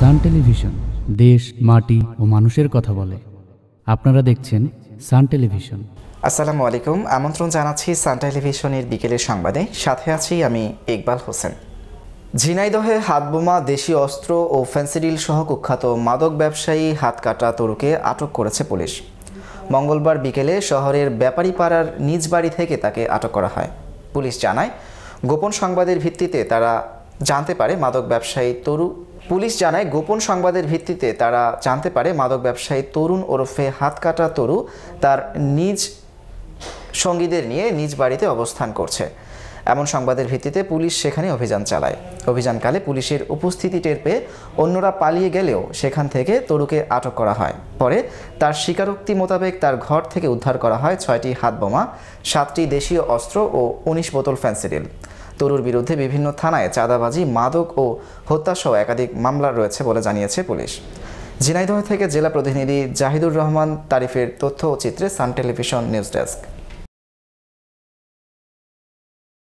সান television দেশ মাটি ও মানুষের কথা বলে আপনারা দেখছেন সান টেলিভিশন আসসালামু আলাইকুম আমন্ত্রণ জানাচ্ছি সান টেলিভিশনের বিকেলের সংবাদে সাথে আছি আমি ইকবাল হোসেন ঝিনাইদহে হাতবোমা দেশি অস্ত্র ও ফেন্সিডিল সহ কুখ্যাত মাদক ব্যবসায়ী হাতকাটা তরুকে আটক করেছে পুলিশ মঙ্গলবার বিকেলে শহরের ব্যাপারী পাড়ার নিজ বাড়ি থেকে তাকে আটক করা হয় পুলিশ জানায় গোপন সংবাদের ভিত্তিতে তারা জানতে পারে মাদক ব্যবসায়ী তরু পুলিশ জানায় গোপন সংবাদের ভিত্তিতে তারা জানতে পারে মাদক ব্যবসায়ী তরুণ ওরফে হাতকাটা তরু তার নিজ সঙ্গীদের নিয়ে নিজ বাড়িতে অবস্থান করছে এমন সংবাদের ভিত্তিতে পুলিশ সেখানে অভিযান চালায় অভিযানকালে পুলিশের উপস্থিতি টের পেয়ে অন্যরা পালিয়ে গেলেও সেখান থেকে তরুকে আটক করা হয় পরে তার স্বীকারোক্তি মোতাবেক তার ঘর থেকে উদ্ধার করা হয় ছয়টি হাত বোমা সাতটি দেশীয় অস্ত্র ও উনিশ বোতল ফ্যান্সিডিল তরুর বিরুদ্ধে বিভিন্ন থানায় চাঁদাবাজি মাদক ও হত্যাসহ একাধিক মামলা রয়েছে বলে জানিয়েছে পুলিশ ঝিনাইদহ থেকে জেলা প্রতিনিধি জাহিদুর রহমান তারিফের তথ্য ও চিত্রে সান টেলিভিশন নিউজ ডেস্ক